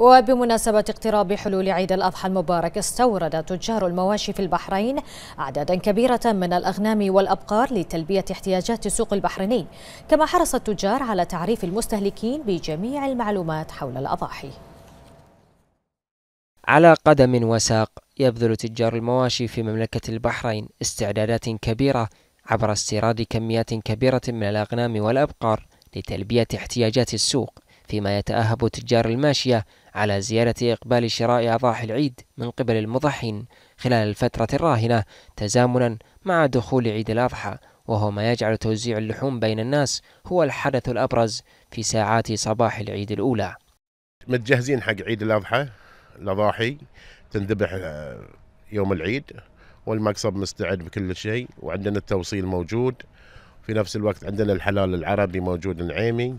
وبمناسبة اقتراب حلول عيد الأضحى المبارك استورد تجار المواشي في البحرين أعدادا كبيرة من الأغنام والأبقار لتلبية احتياجات السوق البحريني كما حرص التجار على تعريف المستهلكين بجميع المعلومات حول الأضاحي على قدم وساق يبذل تجار المواشي في مملكة البحرين استعدادات كبيرة عبر استيراد كميات كبيرة من الأغنام والأبقار لتلبية احتياجات السوق فيما يتأهب تجار الماشية على زيادة إقبال شراء أضاحي العيد من قبل المضحين خلال الفترة الراهنة تزامنا مع دخول عيد الأضحى وهو ما يجعل توزيع اللحوم بين الناس هو الحدث الأبرز في ساعات صباح العيد الأولى متجهزين حق عيد الأضحى الأضاحي تنذبح آه، يوم العيد والمقصب مستعد بكل شيء وعندنا التوصيل موجود في نفس الوقت عندنا الحلال العربي موجود نعيمي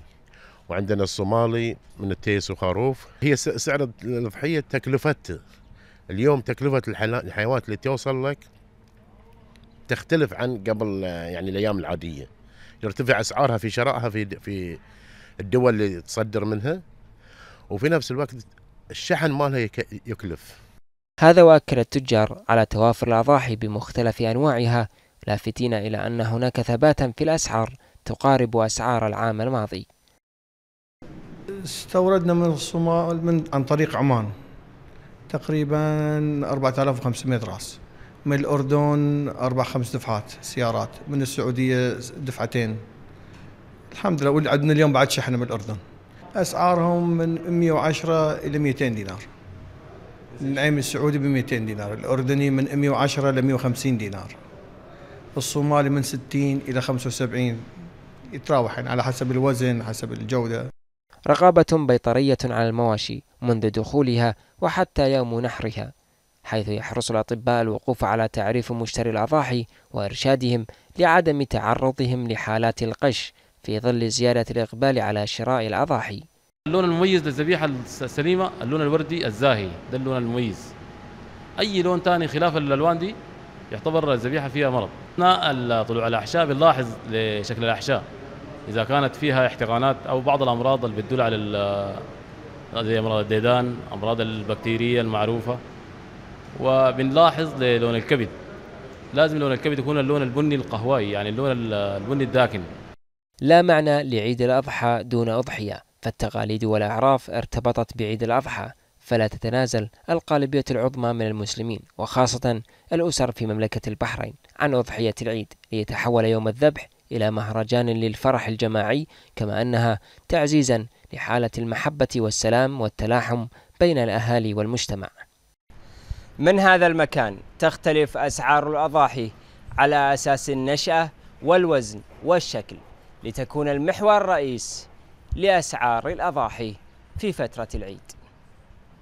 وعندنا الصومالي من التيس وخروف هي سعر الضحيه تكلفته اليوم تكلفه الحيوانات اللي توصل لك تختلف عن قبل يعني الايام العاديه يرتفع اسعارها في شرائها في في الدول اللي تصدر منها وفي نفس الوقت الشحن مالها يكلف هذا واكل التجار على توافر الاضاحي بمختلف انواعها لافتين الى ان هناك ثباتا في الاسعار تقارب اسعار العام الماضي استوردنا من الصومال من عن طريق عمان تقريبا 4500 راس من الأردن أربع خمس دفعات سيارات من السعودية دفعتين الحمد لله عندنا اليوم بعد شحنة من الأردن أسعارهم من 110 إلى 200 دينار النعيم السعودي ب 200 دينار الأردني من 110 ل 150 دينار الصومالي من 60 إلى 75 يعني على حسب الوزن حسب الجودة رقابة بيطرية على المواشي منذ دخولها وحتى يوم نحرها حيث يحرص الأطباء الوقوف على تعريف مشتري الأضاحي وإرشادهم لعدم تعرضهم لحالات القش في ظل زيادة الإقبال على شراء الأضاحي اللون المميز للذبيحة السليمة اللون الوردي الزاهي ده اللون المميز أي لون ثاني خلاف الألوان دي يعتبر الذبيحة فيها مرض أثناء طلوع الأحشاء بنلاحظ لشكل الأحشاء اذا كانت فيها احتقانات او بعض الامراض اللي بتدل على زي امراض الديدان امراض البكتيريه المعروفه وبنلاحظ للون الكبد لازم لون الكبد يكون اللون البني القهوائي يعني اللون البني الداكن لا معنى لعيد الأضحى دون أضحية فالتقاليد والأعراف ارتبطت بعيد الأضحى فلا تتنازل القالبيه العظمى من المسلمين وخاصة الأسر في مملكة البحرين عن أضحية العيد ليتحول يوم الذبح إلى مهرجان للفرح الجماعي كما أنها تعزيزا لحالة المحبة والسلام والتلاحم بين الأهالي والمجتمع من هذا المكان تختلف أسعار الأضاحي على أساس النشأة والوزن والشكل لتكون المحور الرئيس لأسعار الأضاحي في فترة العيد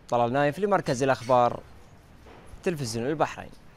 طلال نايف لمركز الأخبار تلفزيون البحرين